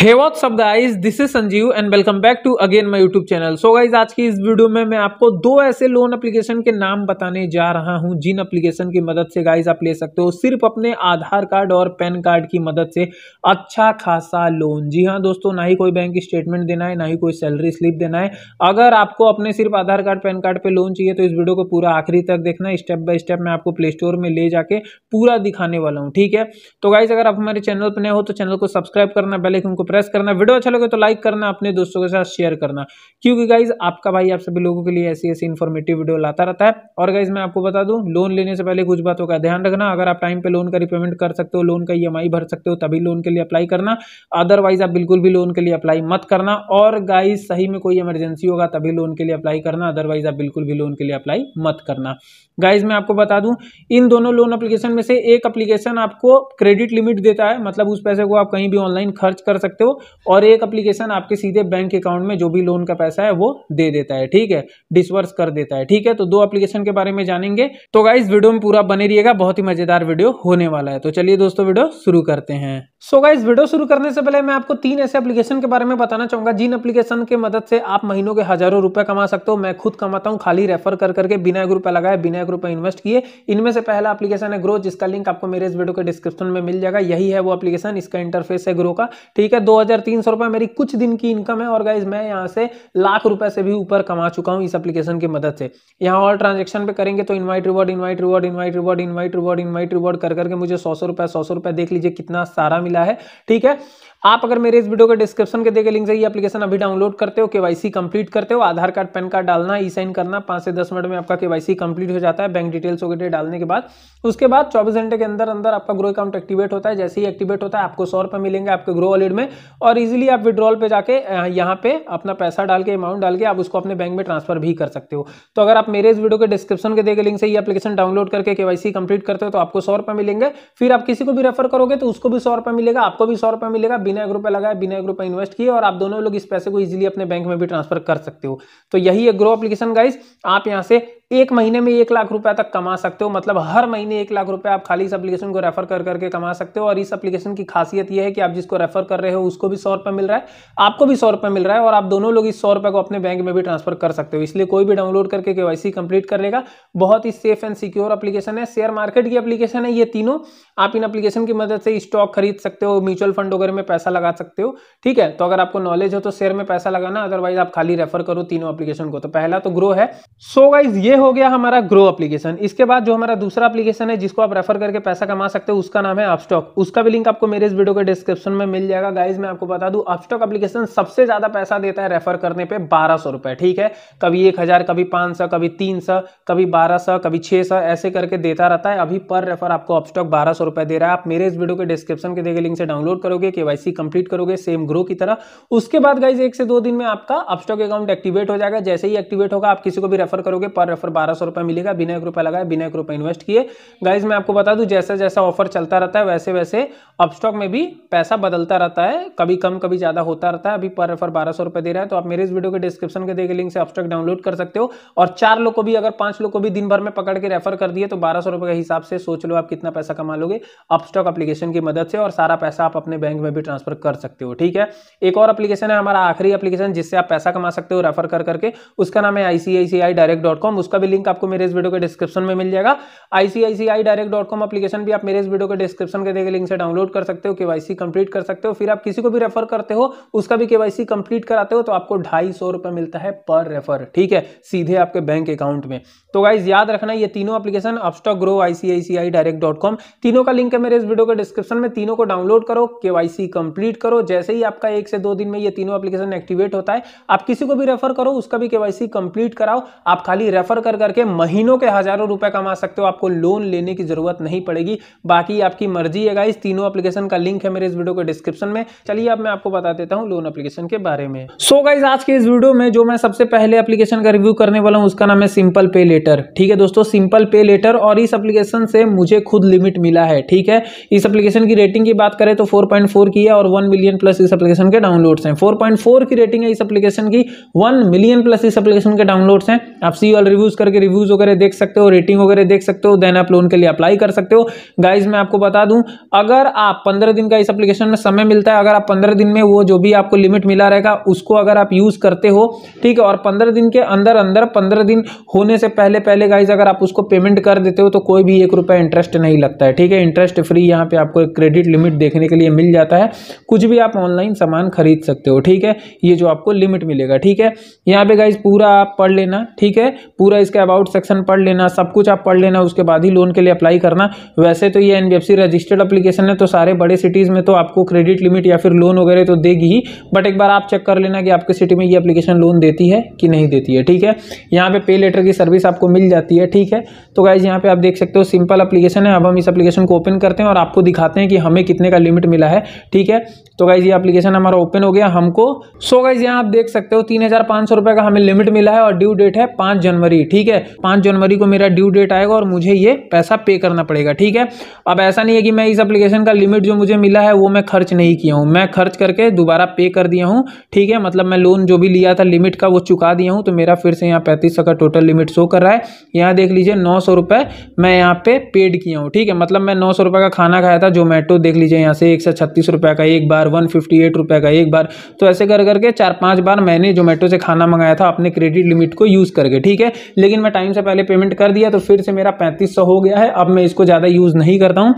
हे what शब्द guys this is Sanjeev and welcome back to again my YouTube channel so guys आज की इस video में मैं आपको दो ऐसे लोन एप्लीकेशन के नाम बताने जा रहा हूँ जिन एप्लीकेशन की मदद से गाइज आप ले सकते हो सिर्फ अपने आधार कार्ड और पैन कार्ड की मदद से अच्छा खासा लोन जी हाँ दोस्तों ना ही कोई बैंक स्टेटमेंट देना है ना ही कोई सैलरी स्लिप देना है अगर आपको अपने सिर्फ आधार कार्ड पैन कार्ड पर लोन चाहिए तो इस वीडियो को पूरा आखिरी तक देखना स्टेप बाय स्टेप मैं आपको प्ले स्टोर में ले जाके पूरा दिखाने वाला हूँ ठीक है तो गाइज अगर आप हमारे चैनल पर नए हो तो चैनल को सब्सक्राइब करना बेलाइकन को प्रेस करना वीडियो अच्छा लगे तो लाइक करना अपने दोस्तों के साथ शेयर करना क्योंकि गाइज आपका भाई आप सभी लोगों के लिए ऐसी ऐसी इन्फॉर्मेटिव वीडियो लाता रहता है और गाइज मैं आपको बता दूं लोन लेने से पहले कुछ बातों का ध्यान रखना अगर आप टाइम पे लोन का रिपेमेंट कर सकते हो लोन का ई भर सकते हो तभी लोन के लिए अप्लाई करना अदरवाइज आप बिल्कुल भी लोन के लिए अप्लाई मत करना और गाइज सही में कोई इमरजेंसी होगा तभी लोन के लिए अप्लाई करना अदरवाइज आप बिल्कुल भी लोन के लिए अप्लाई मत करना गाइज मैं आपको बता दूं इन दोनों लोन अप्लीकेशन में से एक अप्लीकेशन आपको क्रेडिट लिमिट देता है मतलब उस पैसे को आप कहीं भी ऑनलाइन खर्च कर सकते सकते हो और एक अप्लीकेशन आपके सीधे बैंक अकाउंट में जो भी लोन का पैसा है वो दे देता है ठीक है डिसवर्स कर देता है ठीक है तो दो अप्लीकेशन के बारे में जानेंगे तो गाइज वीडियो में पूरा बने रहिएगा बहुत ही मजेदार वीडियो होने वाला है तो चलिए दोस्तों वीडियो शुरू करते हैं सो so गाइज वीडियो शुरू करने से पहले मैं आपको तीन ऐसे एप्लीकेशन के बारे में बताना चाहूंगा जिन एप्लीकेशन के मदद से आप महीनों के हजारों रुपए कमा सकते हो मैं खुद कमाता हूं खाली रेफर कर करके बिना एक रुपया लगाए बिना एक रुपए इन्वेस्ट किए इनमें से पहला एप्लीकेशन है ग्रो जिसका लिंक आपको मेरे इस वीडियो के डिस्क्रिप्शन में मिल जाएगा यही है वो एप्लीकेशन इसका इंटरफेस है ग्रो का ठीक है दो मेरी कुछ दिन की इनकम है और गाइज मैं यहाँ से लाख रुपए से भी ऊपर कमा चुका हूँ इस एप्लीकेशन की मदद से यहाँ और ट्रांजेक्शन पे करेंगे तो invite reward invite reward invite reward invite reward invite reward कर करके मुझे सौ सौ रुपए सौ सौ रुपए देख लीजिए कितना सारा मिला है ठीक है आप अगर मेरे इस वीडियो के डिस्क्रिप्शन के देखे लिंक से ये एप्लीकेशन अभी डाउनलोड करते हो केवाईसी कंप्लीट करते हो आधार कार्ड पैन कार्ड डालना ई साइन करना पाँच से दस मिनट में आपका के कंप्लीट हो जाता है बैंक डिटेल्स वगैरह डालने के बाद उसके बाद चौबीस घंटे के अंदर अंदर आपका ग्रो अकाउंट एक्टिवेट होता है जैसे ही एक्टिवेट होता है आपको सौ रुपये मिलेंगे आपके ग्रो वॉलेट में और इजिली आप विड्रॉल पर जाकर यहाँ पे अपना पैसा डाल के अमाउंट डाल के आप उसको अपने बैंक में ट्रांसफर भी कर सकते हो तो अगर आप मेरे इस वीडियो के डिस्क्रिप्शन के देखे लिंक से ये एप्लीकेशन डाउनलोड करके के कंप्लीट करते हो तो आपको सौ मिलेंगे फिर आप किसी को भी रेफर करोगे तो उसको भी सौ मिलेगा आपको भी सौ मिलेगा बिना एक रुपया लगाए बिना एक रुपया इन्वेस्ट किए और आप दोनों लोग इस पैसे को इजीली अपने बैंक में भी ट्रांसफर कर सकते हो तो यही है ग्रो एप्लीकेशन गाइज आप यहाँ से एक महीने में एक लाख रुपया तक कमा सकते हो मतलब हर महीने एक लाख रुपया आप खाली इस एप्लीकेशन को रेफर कर करके कमा सकते हो और इस एप्लीकेशन की खासियत यह है कि आप जिसको रेफर कर रहे हो उसको भी सौ रुपये मिल रहा है आपको भी सौ रुपये मिल रहा है और आप दोनों लोग इस सौ रुपये को अपने बैंक में भी ट्रांसफर कर सकते हो इसलिए कोई भी डाउनलोड करके के वाई कंप्लीट कर लेगा बहुत ही सेफ एंड सिक्योर अपलीकेशन है शेयर मार्केट की अपलीकेशन है ये तीनों आप इन अपलीकेशन की मदद से स्टॉक खरीद सकते हो म्यूचुअल फंड वगैरह में पैसा लगा सकते हो ठीक है तो अगर आपको नॉलेज हो तो शेयर में पैसा लगाना अदरवाइज आप खाली रेफर करो तीनों अपलीकेशन को तो पहला तो ग्रो है सो वाइज ये हो गया हमारा ग्रो एप्लीकेशन इसके बाद जो हमारा दूसरा एप्लीकेशन है जिसको आप रेफर करके पैसा कमा सकते हो उसका नाम है अपस्टॉक उसका भी लिंक आपको मेरे इस वीडियो के डिस्क्रिप्शन में मिल जाएगा गाइज मैं आपको बता दूं अपस्टॉक एप्लीकेशन सबसे ज्यादा पैसा देता है रेफर करने पे बारह सौ रुपए ठीक है कभी एक हजार कभी पांच सौ कभी तीन सौ कभी बारह सौ कभी छह सौ ऐसे करके देता रहता है अभी पर रेफर आपको अपस्टॉक बारह सौ रुपए दे रहा है आप मेरे इस वीडियो के डिस्क्रिप्शन के देखे लिंक से डाउनलोड करोगे केवाईसी कंप्लीट करोगे सेम ग्रो की तरह उसके बाद गाइज एक से दो दिन में आपका अपस्टॉक अकाउंट एक्टिवेट हो जाएगा जैसे ही एक्टिवेट होगा आप किसी को भी रेफर करोगे पर रेफर पर बारह सौ रुपये मिलेगा बिना एक रुपये लगाए बिना एक रुपये इन्वेस्ट किए गाइज मैं आपको बता दूँ जैसा जैसा ऑफर चलता रहता है वैसे वैसे अपस्टॉक में भी पैसा बदलता रहता है कभी कम कभी ज़्यादा होता रहता है अभी पर रेफर बारह सौ रुपये दे रहा है तो आप मेरे इस वीडियो के डिस्क्रिप्शन के देखे लिंक से अपस्टॉक डाउनलोड कर सकते हो और चार लोग को भी अगर पाँच लोग को भी दिन भर में पकड़ के रेफर कर दिए तो बारह सौ के हिसाब से सोच लो आप कितना पैसा कमा लोगे अपस्टॉक अपलीकेशन की मदद से और सारा पैसा आप अपने बैंक में भी ट्रांसफर कर सकते हो ठीक है एक और अपलीकेशन है हमारा आखिरी अपलीकेशन जिससे आप पैसा कमा सकते हो रेफर कर करके उसका नाम है आईसीआईसीआई डायरेक्ट डॉट कॉम उसका का भी लिंक आपको मेरे इस वीडियो के डिस्क्रिप्शन में मिल जाएगा ICICI direct dot com application भी आप मेरे इस वीडियो के डिस्क्रिप्शन के देखे लिंक से डाउनलोड कर सकते हो केवाईसी कंप्लीट कर सकते हो फिर आप किसी को भी रेफर करते हो उसका भी केवाईसी कंप्लीट कराते हो तो आपको ढाई सौ रुपये मिलता है पर रेफर ठीक है सीधे आपके बैंक अकाउंट में तो गाइज याद रखना ये तीनों application Upstox Groww ICICI direct dot com तीनों का लिंक है मेरे इस वीडियो के डिस्क्रिप्शन में तीनों को डाउनलोड करो केवाईसी कंप्लीट करो जैसे ही आपका एक से दो दिन में ये तीनों एप्लीकेशन एक्टिवेट होता है आप किसी को भी रेफर करो उसका भी केवाईसी कंप्लीट कराओ आप खाली रेफर कर कर करके महीनों के हजारों रुपए कमा सकते हो आपको लोन लेने की जरूरत नहीं पड़ेगी बाकी आपकी मर्जी है गाइस तीनों एप्लीकेशन का लिंक है मेरे इस वीडियो के डिस्क्रिप्शन में चलिए अब मैं आपको बता देता हूँ लोन एप्लीकेशन के बारे में सो so गाइज आज के इस वीडियो में जो मैं सबसे पहले एप्लीकेशन का रिव्यू करने वाला हूँ उसका नाम है सिंपल पे लेटर ठीक है दोस्तों सिंपल पे लेटर और इस अप्लीकेशन से मुझे खुद लिमिट मिला है ठीक है इस अप्लीकेशन की रेटिंग की बात करें तो फोर की है और वन मिलियन प्लस इस एप्लीकेशन के डाउनलोड्स हैं 4.4 की रेटिंग है इस एप्लीकेशन की 1 मिलियन प्लस इस एप्लीकेशन के डाउनलोड्स हैं आप सी ऑल रिव्यूज करके रिव्यूज़ वगैरह देख सकते हो रेटिंग वगैरह देख सकते हो देन आप लोन के लिए अप्लाई कर सकते हो गाइज मैं आपको बता दूं अगर आप पंद्रह दिन का इस एप्लीकेशन में समय मिलता है अगर आप पंद्रह दिन में वो जो भी आपको लिमिट मिला रहेगा उसको अगर आप यूज़ करते हो ठीक है और पंद्रह दिन के अंदर अंदर पंद्रह दिन होने से पहले पहले गाइज अगर आप उसको पेमेंट कर देते हो तो कोई भी एक रुपया इंटरेस्ट नहीं लगता है ठीक है इंटरेस्ट फ्री यहाँ पे आपको एक क्रेडिट लिमिट देखने के लिए मिल जाता है कुछ भी आप ऑनलाइन सामान खरीद सकते हो ठीक है ये जो आपको लिमिट मिलेगा ठीक है यहाँ पे गाइज पूरा आप पढ़ लेना ठीक है पूरा इसके अबाउट सेक्शन पढ़ लेना सब कुछ आप पढ़ लेना उसके बाद ही लोन के लिए अप्लाई करना वैसे तो ये एनबीएफसी रजिस्टर्ड अप्लीकेशन है तो सारे बड़े सिटीज़ में तो आपको क्रेडिट लिमिट या फिर लोन वगैरह तो देगी ही बट एक बार आप चेक कर लेना कि आपके सिटी में ये अप्लीकेशन लोन देती है कि नहीं देती है ठीक है यहाँ पे पे लेटर की सर्विस आपको मिल जाती है ठीक है तो गाइज यहाँ पे आप देख सकते हो सिंपल अप्लीकेशन है अब हम इस अप्लीकेशन को ओपन करते हैं और आपको दिखाते हैं कि हमें कितने का लिमिट मिला है ठीक है तो गाइज ये अपलीकेशन हमारा ओपन हो गया हमको सो गाइज यहाँ आप देख सकते हो तीन का हमें लिमिट मिला है और ड्यू डेट है पांच जनवरी ठीक है पाँच जनवरी को मेरा ड्यू डेट आएगा और मुझे ये पैसा पे करना पड़ेगा ठीक है अब ऐसा नहीं है कि मैं इस अप्लीकेशन का लिमिट जो मुझे मिला है वो मैं खर्च नहीं किया हूँ मैं खर्च करके दोबारा पे कर दिया हूँ ठीक है मतलब मैं लोन जो भी लिया था लिमिट का वो चुका दिया हूँ तो मेरा फिर से यहाँ पैंतीस का टोटल लिमिट शो कर रहा है यहाँ देख लीजिए नौ सौ रुपए मैं यहाँ पे पेड किया हूँ ठीक है मतलब मैं नौ सौ रुपये का खाना खाया था जोमेटो देख लीजिए यहाँ से एक सौ छत्तीस रुपये का एक बार वन फिफ्टी एट रुपए का एक बार तो ऐसे कर करके चार पाँच बार मैंने जोमेटो से खाना मंगाया था अपने क्रेडिट लिमिट को यूज़ करके ठीक है लेकिन मैं टाइम से पहले पेमेंट कर दिया तो फिर से मेरा पैंतीस सौ हो गया है अब मैं इसको ज़्यादा यूज़ नहीं करता हूँ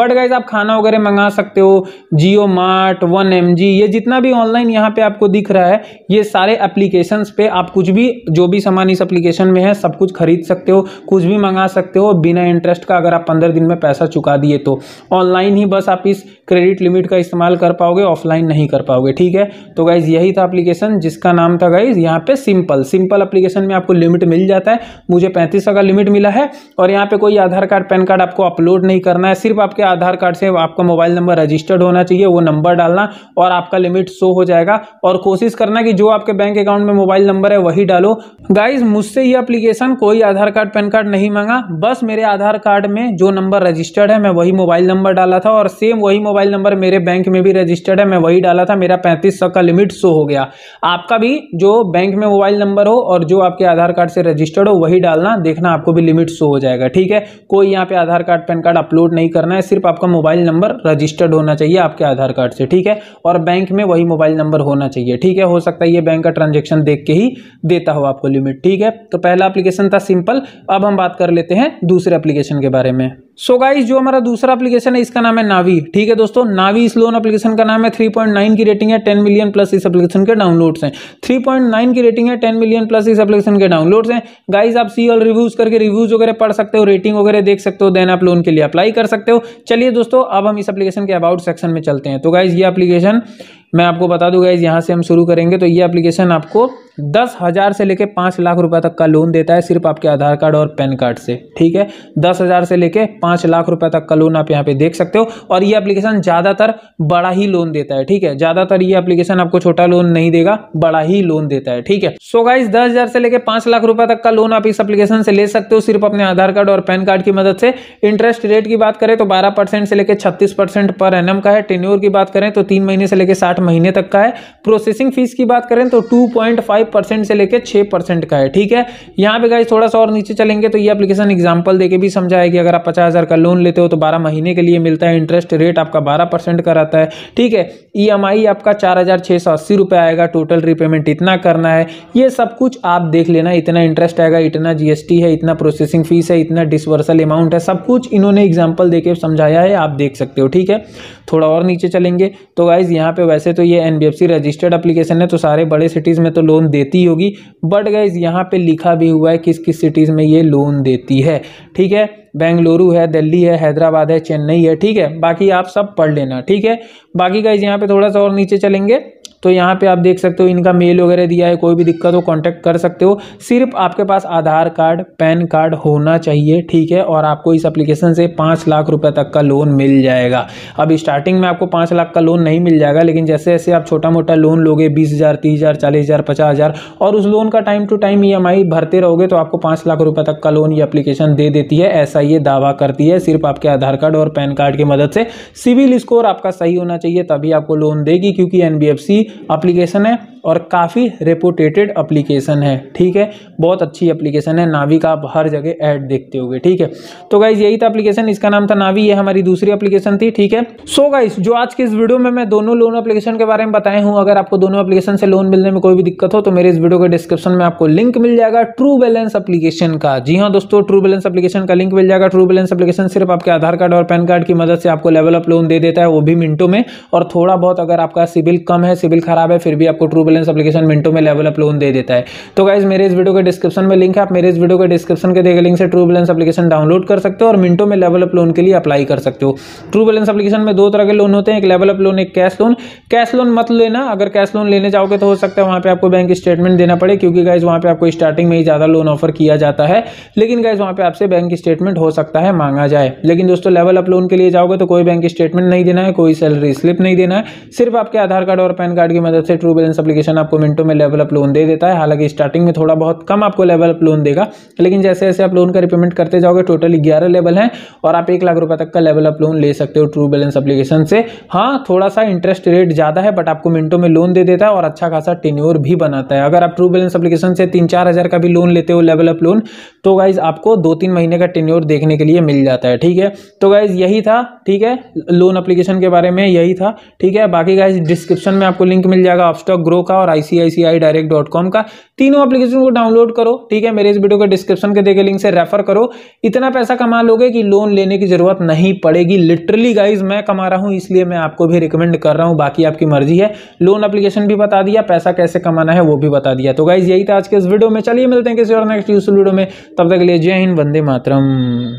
बट गाइज आप खाना वगैरह मंगा सकते हो Jio mart one M G ये जितना भी ऑनलाइन यहाँ पे आपको दिख रहा है ये सारे एप्लीकेशन पे आप कुछ भी जो भी सामान इस एप्लीकेशन में है सब कुछ खरीद सकते हो कुछ भी मंगा सकते हो बिना इंटरेस्ट का अगर आप पंद्रह दिन में पैसा चुका दिए तो ऑनलाइन ही बस आप इस क्रेडिट लिमिट का इस्तेमाल कर पाओगे ऑफलाइन नहीं कर पाओगे ठीक है तो गाइज यही था एप्लीकेशन जिसका नाम था गाइज यहाँ पे सिंपल सिंपल एप्लीकेशन में आपको लिमिट मिल जाता रहता है मुझे पैंतीस का लिमिट मिला है और यहाँ पे कोई आधार कार्ड पैन कार्ड आपको अपलोड नहीं करना है सिर्फ आपके आधार कार्ड से आपका मोबाइल नंबर रजिस्टर्ड होना चाहिए वो नंबर डालना और आपका लिमिट शो हो जाएगा और कोशिश करना कि जो आपके बैंक अकाउंट में मोबाइल नंबर है वही डालो गाइज मुझसे ये अप्लीकेशन कोई आधार कार्ड पैन कार्ड नहीं मांगा बस मेरे आधार कार्ड में जो नंबर रजिस्टर्ड है मैं वही मोबाइल नंबर डाला था और सेम वही मोबाइल नंबर मेरे बैंक में भी रजिस्टर्ड है मैं वही डाला था मेरा पैंतीस का लिमिट शो हो गया आपका भी जो बैंक में मोबाइल नंबर हो और जो आपके आधार कार्ड से रजिस्टर रजिस्टर्ड हो वही डालना देखना आपको भी लिमिट शो हो जाएगा ठीक है कोई यहाँ पे Aadhaar card PAN card upload नहीं करना है सिर्फ आपका मोबाइल नंबर रजिस्टर्ड होना चाहिए आपके आधार कार्ड से ठीक है और बैंक में वही मोबाइल नंबर होना चाहिए ठीक है हो सकता है ये बैंक का ट्रांजेक्शन देख के ही देता हो आपको लिमिट ठीक है तो पहला अप्लीकेशन था सिंपल अब हम बात कर लेते हैं दूसरे एप्लीकेशन के बारे में सो so गाइस जो हमारा दूसरा एप्लीकेशन है इसका नाम है नावी ठीक है दोस्तों नावी इस लोन एप्लीकेशन का नाम है 3.9 की रेटिंग है 10 मिलियन प्लस इस एप्लीकेशन के डाउनलोड्स हैं 3.9 की रेटिंग है 10 मिलियन प्लस इस एप्लीकेशन के डाउनलोड्स हैं गाइस आप सी ऑल रिव्यूज करके रिव्यूज वगैरह पढ़ सकते हो रेटिंग वगैरह देख सकते हो देन आप लोन के लिए अप्लाई कर सकते हो चलिए दोस्तों अब हम इस एप्लीकेशन के अबाउट सेक्शन में चलते हैं तो गाइज ये अपलीकेशन मैं आपको बता दूँ गाइज यहाँ से हम शुरू करेंगे तो ये अपलीकेशन आपको दस हज़ार से लेके पाँच लाख रुपए तक का लोन देता है सिर्फ आपके आधार कार्ड और पैन कार्ड से ठीक है दस हज़ार से लेके पाँच लाख रुपए तक का लोन आप यहाँ पे देख सकते हो और ये एप्लीकेशन ज़्यादातर बड़ा ही लोन देता है ठीक है ज़्यादातर ये एप्लीकेशन आपको छोटा लोन नहीं देगा बड़ा ही लोन देता है ठीक है सो गाइज दस से लेकर पाँच लाख रुपए तक का लोन आप इस एप्लीकेशन से ले सकते हो सिर्फ अपने आधार कार्ड और पैन कार्ड की मदद से इंटरेस्ट रेट की बात करें तो बारह से लेकर छत्तीस पर एन का है टेन्योर की बात करें तो तीन महीने से लेकर साठ महीने तक का है प्रोसेसिंग फीस की बात करें तो two point five five percent से लेकर छः परसेंट का है ठीक है यहाँ पे गाइज थोड़ा सा और नीचे चलेंगे तो ये एप्लीकेशन एग्जाम्पल देके भी समझाया कि अगर आप पचास हज़ार का लोन लेते हो तो बारह महीने के लिए मिलता है इंटरेस्ट रेट आपका बारह परसेंट का रहता है ठीक है ई एम आई आपका चार हज़ार छः सौ अस्सी रुपये आएगा टोटल रिपेमेंट इतना करना है ये सब कुछ आप देख लेना इतना इंटरेस्ट आएगा इतना जीएसटी है इतना प्रोसेसिंग फीस है इतना डिसवर्सल अमाउंट है सब कुछ इन्होंने एग्जाम्पल देके समझाया है आप देख सकते हो ठीक है थोड़ा और नीचे चलेंगे तो गाइज यहाँ पे वैसे तो ये एनबीएफसी रजिस्टर्ड एप्लीकेशन है तो सारे बड़े सिटीज़ में तो लोन देती होगी बट गाइज यहाँ पे लिखा भी हुआ है किस किस सिटीज़ में ये लोन देती है ठीक है बेंगलुरु है दिल्ली है हैदराबाद है चेन्नई है ठीक है बाकी आप सब पढ़ लेना ठीक है बाकी गाइज यहाँ पे थोड़ा सा और नीचे चलेंगे तो यहाँ पे आप देख सकते हो इनका मेल वगैरह दिया है कोई भी दिक्कत हो कॉन्टैक्ट कर सकते हो सिर्फ आपके पास आधार कार्ड पैन कार्ड होना चाहिए ठीक है और आपको इस एप्लीकेशन से पाँच लाख रुपये तक का लोन मिल जाएगा अब स्टार्टिंग में आपको पाँच लाख का लोन नहीं मिल जाएगा लेकिन जैसे जैसे आप छोटा मोटा लोन लोगे बीस हज़ार तीस हज़ार चालीस हज़ार पचास हज़ार और उस लोन का टाइम टू टाइम ई भरते रहोगे तो आपको पाँच लाख रुपये तक का लोन ये अप्लीकेशन दे देती है ऐसा ये दावा करती है सिर्फ आपके आधार कार्ड और पैन कार्ड की मदद से सिविल स्कोर आपका सही होना चाहिए तभी आपको लोन देगी क्योंकि एनबीएफसी अप्लीकेशन है और काफ़ी रेपुटेटेड अप्लीकेशन है ठीक है बहुत अच्छी अप्लीकेशन है नावी का आप हर जगह ऐड देखते होगे ठीक है तो गाइज यही था अप्लीकेशन इसका नाम था नावी ये हमारी दूसरी अप्लीकेशन थी ठीक है सो so गाइज जो आज के इस वीडियो में मैं दोनों लोन अप्लीकेशन के बारे में बताए हूँ अगर आपको दोनों अप्लीकेशन से लोन मिलने में कोई भी दिक्कत हो तो मेरे इस वीडियो के डिस्क्रिप्शन में आपको लिंक मिल जाएगा ट्रू बैलेंस अप्लीकेशन का जी हाँ दोस्तों ट्रू बैलेंस अप्लीकेशन का लिंक मिल जाएगा ट्रू बैलेंस अप्लीकेशन सिर्फ आपके आधार कार्ड और पैन कार्ड की मदद से आपको लेवल अप लोन दे देता है वो भी मिनटों में और थोड़ा बहुत अगर आपका सिविल कम है सिविल खराब है फिर भी आपको ट्रू सर्वेलेंस अपलीकेशन मिनटों में लेवल अप लोन दे देता है तो गाइज मेरे इस वीडियो के डिस्क्रिप्शन में लिंक है आप मेरे इस वीडियो के डिस्क्रिप्शन के देखे लिंक से ट्रू बैलेंस अपलीकेशन डाउनलोड कर सकते हो और मिनटों में लेवल अप लोन के लिए अप्लाई कर सकते हो ट्रू बैलेंस अपलीकेशन में दो तरह के लोन होते हैं एक लेवल अप लोन एक कैश लोन कैश लोन मत लेना अगर कैश लोन लेने जाओगे तो हो सकता है वहाँ पर आपको बैंक स्टेटमेंट देना पड़े क्योंकि गाइज वहाँ पर आपको स्टार्टिंग में ही ज़्यादा लोन ऑफर किया जाता है लेकिन गाइज वहाँ पर आपसे बैंक स्टेटमेंट हो सकता है मांगा जाए लेकिन दोस्तों लेवल अप लोन के लिए जाओगे तो कोई बैंक स्टेटमेंट नहीं देना है कोई सैलरी स्लिप नहीं देना है सिर्फ आपके आधार कार्ड और पैन कार्ड की मदद से ट्रू बैलेंस अपलीकेशन एप्लीकेशन आपको मिनटों में लेवल अप लोन दे देता है हालांकि स्टार्टिंग में थोड़ा बहुत कम आपको लेवल अप लोन देगा लेकिन जैसे जैसे आप लोन का रिपेमेंट करते जाओगे टोटल ग्यारह लेवल हैं और आप एक लाख रुपए तक का लेवल अप लोन ले सकते हो ट्रू बैलेंस एप्लीकेशन से हाँ थोड़ा सा इंटरेस्ट रेट ज़्यादा है बट आपको मिनटों में लोन दे देता है और अच्छा खासा टेन्योर भी बनाता है अगर आप ट्रू बैलेंस एप्लीकेशन से तीन चार का भी लोन लेते हो लेवल अप लोन तो गाइज आपको दो तीन महीने का टेन्योर देखने के लिए मिल जाता है ठीक है तो गाइज यही था ठीक है लोन अप्लीकेशन के बारे में यही था ठीक है बाकी गाइज डिस्क्रिप्शन में आपको लिंक मिल जाएगा ऑफ स्टॉक ग्रो का और आईसीआईसीआई डायरेक्ट डॉट कॉम का तीनों एप्लीकेशन को डाउनलोड करो ठीक है मेरे इस वीडियो के डिस्क्रिप्शन के देखे लिंक से रेफर करो इतना पैसा कमा लोगे कि लोन लेने की जरूरत नहीं पड़ेगी लिटरली गाइज मैं कमा रहा हूँ इसलिए मैं आपको भी रिकमेंड कर रहा हूँ बाकी आपकी मर्जी है लोन अपलीकेशन भी बता दिया पैसा कैसे कमाना है वो भी बता दिया तो गाइज यही था आज के इस वीडियो में चलिए मिलते हैं किसी और नेक्स्ट यूज वीडियो में तब तक के लिए जय हिंद वंदे मातरम